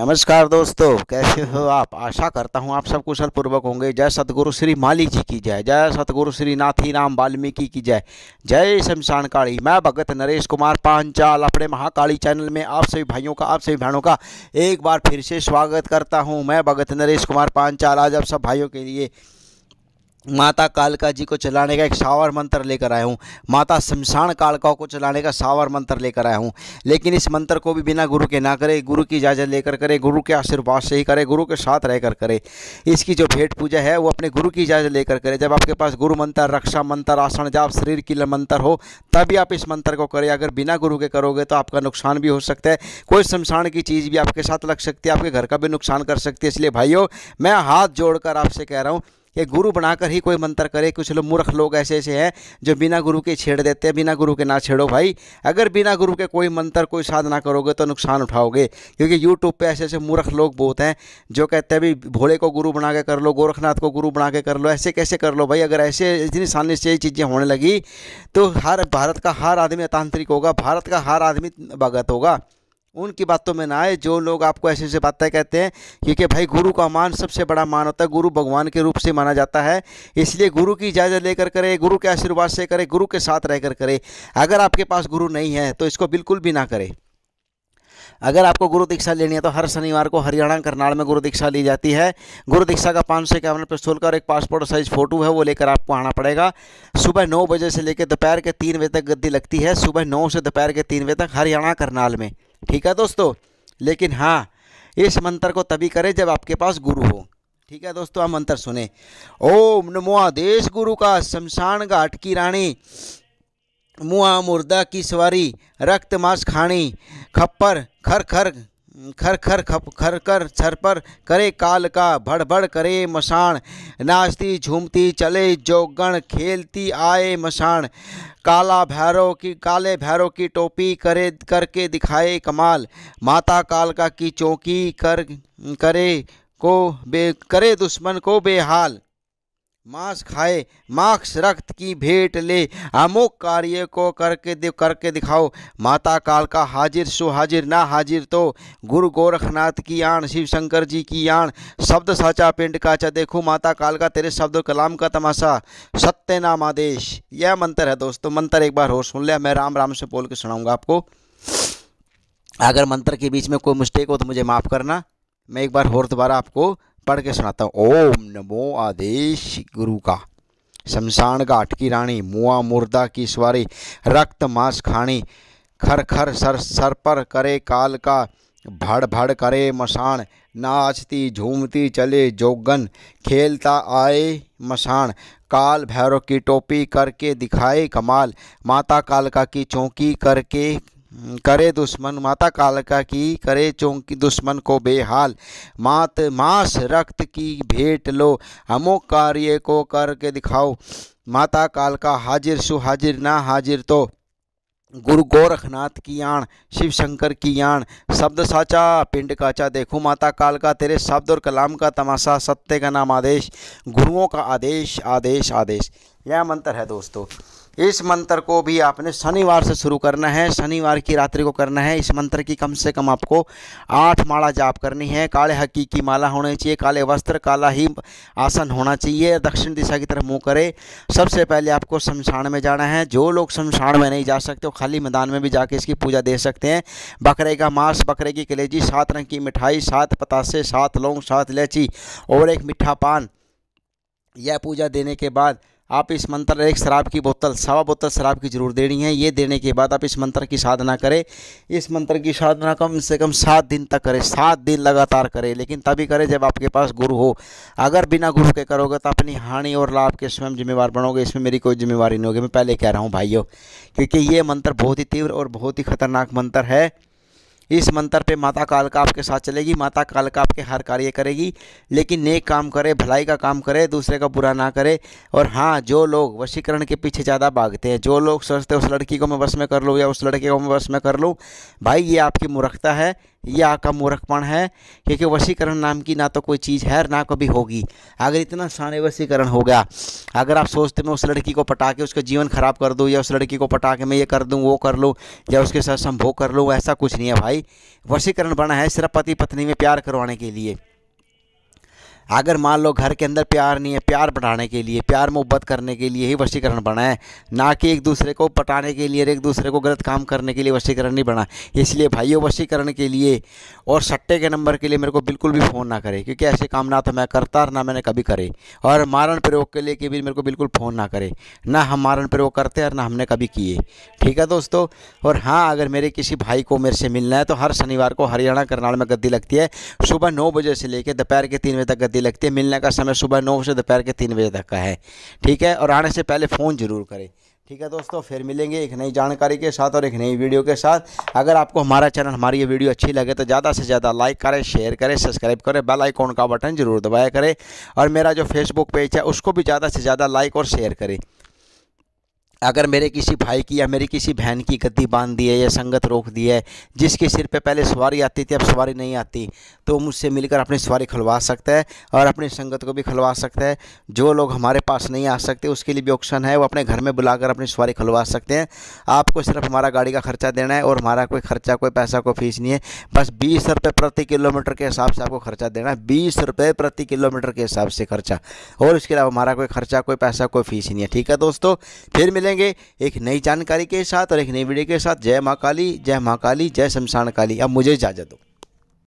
नमस्कार दोस्तों कैसे हो आप आशा करता हूँ आप सब कुशल पूर्वक होंगे जय सतगुरु श्री माली जी की जय जय सतगुरु श्री नाथी राम वाल्मीकि की जय जय शमशान काली मैं भगत नरेश कुमार पांचाल अपने महाकाली चैनल में आप सभी भाइयों का आप सभी बहनों का एक बार फिर से स्वागत करता हूँ मैं भगत नरेश कुमार पांचाल आज आप सब भाइयों के लिए माता कालका जी को चलाने का एक सावर मंत्र लेकर आया हूँ माता शमशान कालका को चलाने का सावर मंत्र लेकर आया हूँ लेकिन इस मंत्र को भी बिना गुरु के ना करे गुरु की इजाज़त लेकर करे गुरु के आशीर्वाद से ही करे गुरु के साथ रहकर करें इसकी जो भेंट पूजा है वो अपने गुरु की इजाज़त लेकर करे जब आपके पास गुरु मंत्र रक्षा मंत्र आसन जाप शरीर की मंत्र हो तभी आप इस मंत्र को करें अगर बिना गुरु के करोगे तो आपका नुकसान भी हो सकता है कोई शमशान की चीज़ भी आपके साथ लग सकती है आपके घर का भी नुकसान कर सकती है इसलिए भाइयों मैं हाथ जोड़कर आपसे कह रहा हूँ एक गुरु बनाकर ही कोई मंत्र करे कुछ लोग मूर्ख लोग ऐसे ऐसे हैं जो बिना गुरु के छेड़ देते हैं बिना गुरु के ना छेड़ो भाई अगर बिना गुरु के कोई मंत्र कोई साधना करोगे तो नुकसान उठाओगे क्योंकि यूट्यूब पर ऐसे ऐसे मूर्ख लोग बहुत हैं जो कहते हैं भी भोले को गुरु बना के कर लो गोरखनाथ को गुरु बना के कर लो ऐसे कैसे कर लो भाई अगर ऐसे इतनी सामने से चीज़ें होने लगी तो हर भारत का हर आदमी अतांत्रिक होगा भारत का हर आदमी भगत होगा उनकी बातों में ना आए जो लोग आपको ऐसी ऐसी बातें कहते हैं क्योंकि भाई गुरु का मान सबसे बड़ा मान होता है गुरु भगवान के रूप से माना जाता है इसलिए गुरु की इजाज़त लेकर करे गुरु के आशीर्वाद से करे गुरु के साथ रहकर करे अगर आपके पास गुरु नहीं है तो इसको बिल्कुल भी ना करे अगर आपको गुरु दीक्षा लेनी है तो हर शनिवार को हरियाणा करनाल में गुरु दीक्षा ली जाती है गुरु दीक्षा का पाँच सौ इक्यावन पिस्तौल का और एक पासपोर्ट साइज फ़ोटो है वो लेकर आपको आना पड़ेगा सुबह नौ बजे से लेकर दोपहर के तीन बजे तक गद्दी लगती है सुबह नौ से दोपहर के तीन बजे तक हरियाणा करनाल में ठीक है दोस्तों लेकिन हाँ इस मंत्र को तभी करें जब आपके पास गुरु हो ठीक है दोस्तों आप मंत्र सुने ओम नमो आदेश गुरु का शमशान घाट की रानी मुआ मुर्दा की सवारी रक्त मांस खानी खप्पर खर खर खर खर खप खर कर छर पर करे काल का भड़ भड़ करे मसाण नाचती झूमती चले जोगण खेलती आए मसाण काला भैरव की काले भैरव की टोपी करे करके दिखाए कमाल माता कालका की चौकी कर करे को बे करे दुश्मन को बेहाल मांस खाए मांस रक्त की भेंट ले अमुक कार्य को करके दे करके दिखाओ माता काल का हाजिर सो हाजिर ना हाजिर तो गुरु गोरखनाथ की आण शिव शंकर जी की आण शब्द साचा पिंड काचा देखो माता काल का तेरे शब्द कलाम का तमाशा सत्य नाम आदेश यह मंत्र है दोस्तों मंत्र एक बार और सुन लिया मैं राम राम से बोल के सुनाऊंगा आपको अगर मंत्र के बीच में कोई मिस्टेक हो तो मुझे माफ़ करना मैं एक बार और दोबारा आपको पढ़ के सुनाता हूँ ओम नमो आदेश गुरु का शमशान घाट की रानी मुआ मुर्दा की सवारी रक्त मांस खानी खर खर सर सर पर करे काल का भड़ भड़ करे मसान नाचती झूमती चले जोगन खेलता आए मसान काल भैरव की टोपी करके दिखाए कमाल माता कालका की चौकी करके करे दुश्मन माता कालका की करे चौंकी दुश्मन को बेहाल मात मास रक्त की भेंट लो हमो कार्य को करके दिखाओ माता कालका हाजिर सु हाजिर ना हाजिर तो गुरु गोरखनाथ की आण शिव शंकर की आण शब्द साचा पिंड काचा देखूं माता काल का तेरे शब्द और कलाम का तमाशा सत्य का नाम आदेश गुरुओं का आदेश आदेश आदेश यह मंत्र है दोस्तों इस मंत्र को भी आपने शनिवार से शुरू करना है शनिवार की रात्रि को करना है इस मंत्र की कम से कम आपको आठ माला जाप करनी है काले हकी की माला होनी चाहिए काले वस्त्र काला ही आसन होना चाहिए दक्षिण दिशा की तरफ मुँह करें सबसे पहले आपको शमशान में जाना है जो लोग शमशान में नहीं जा सकते वो खाली मैदान में भी जाके इसकी पूजा दे सकते हैं बकरे का मांस बकरे की कलेजी सात रंग की मिठाई सात पतासे सात लौंग सात इलायची और एक मीठा पान यह पूजा देने के बाद आप इस मंत्र एक शराब की बोतल सवा बोतल शराब की जरूर देनी है ये देने के बाद आप इस मंत्र की साधना करें इस मंत्र की साधना कम से कम सात दिन तक करें सात दिन लगातार करें लेकिन तभी करें जब आपके पास गुरु हो अगर बिना गुरु के करोगे तो अपनी हानि और लाभ के स्वयं जिम्मेवार बनोगे इसमें मेरी कोई जिम्मेवारी नहीं होगी मैं पहले कह रहा हूँ भाइयों क्योंकि ये मंत्र बहुत ही तीव्र और बहुत ही खतरनाक मंत्र है इस मंत्र पे माता काल का आपके साथ चलेगी माता काल का आपके हर कार्य करेगी लेकिन नेक काम करे भलाई का काम करे दूसरे का बुरा ना करे और हाँ जो लोग वशीकरण के पीछे ज़्यादा भागते हैं जो लोग सोचते हैं उस लड़की को मैं बस में कर लूँ या उस लड़के को मैं बस में कर लूँ भाई ये आपकी मूर्खता है यह आपका मूर्खपण है क्योंकि वशीकरण नाम की ना तो कोई चीज़ है और ना कभी होगी अगर इतना सारे वशीकरण हो गया अगर आप सोचते मैं उस लड़की को पटा के उसका जीवन ख़राब कर दूँ या उस लड़की को पटा के मैं ये कर दूँ वो कर लूँ या उसके साथ संभोग कर लूँ ऐसा कुछ नहीं है भाई वशीकरण बना है सिर्फ पति पत्नी में प्यार करवाने के लिए अगर मान लो घर के अंदर प्यार नहीं है प्यार बढ़ाने के लिए प्यार मोहब्बत करने के लिए ही वशीकरण बनाए ना कि एक दूसरे को पटाने के लिए एक दूसरे को गलत काम करने के लिए वशीकरण नहीं बना इसलिए भाइयों वशीकरण के लिए और सट्टे के नंबर के लिए मेरे को बिल्कुल भी फ़ोन ना करे क्योंकि ऐसे काम ना तो मैं करता और ना मैंने कभी करे और मारण प्रयोग के लिए कि भी मेरे को बिल्कुल फ़ोन ना करे ना हम मारण प्रयोग करते और ना हमने कभी किए ठीक है दोस्तों और हाँ अगर मेरे किसी भाई को मेरे से मिलना है तो हर शनिवार को हरियाणा करनाल में गद्दी लगती है सुबह नौ बजे से लेकर दोपहर के तीन बजे तक गद्दी होती लगती है मिलने का समय सुबह नौ से दोपहर के तीन बजे तक का है ठीक है और आने से पहले फ़ोन ज़रूर करें ठीक है दोस्तों फिर मिलेंगे एक नई जानकारी के साथ और एक नई वीडियो के साथ अगर आपको हमारा चैनल हमारी ये वीडियो अच्छी लगे तो ज़्यादा से ज़्यादा लाइक करें शेयर करें सब्सक्राइब करें बेल आइकॉन का बटन ज़रूर दबाया करें और मेरा जो फेसबुक पेज है उसको भी ज़्यादा से ज़्यादा लाइक और शेयर करें अगर मेरे किसी भाई की या मेरी किसी बहन की गद्दी बांध दी है या संगत रोक दी है जिसके सिर पे पहले सवारी आती थी अब सवारी नहीं आती तो मुझसे मिलकर अपनी सवारी खुलवा सकता है और अपनी संगत को भी खुलवा सकता है जो लोग हमारे पास नहीं आ सकते उसके लिए भी ऑप्शन है वो अपने घर में बुलाकर अपनी सवारी खुलवा सकते हैं आपको सिर्फ हमारा गाड़ी का खर्चा देना है और हमारा कोई खर्चा कोई पैसा कोई फीस नहीं है बस बीस रुपये प्रति किलोमीटर के हिसाब से आपको खर्चा देना है बीस रुपये प्रति किलोमीटर के हिसाब से खर्चा और इसके अलावा हमारा कोई खर्चा कोई पैसा कोई फीस नहीं है ठीक है दोस्तों फिर मिले मिलेंगे एक नई जानकारी के साथ और एक नई वीडियो के साथ जय माँ काली जय माँ काली जय शमशान काली अब मुझे इजाज़त दो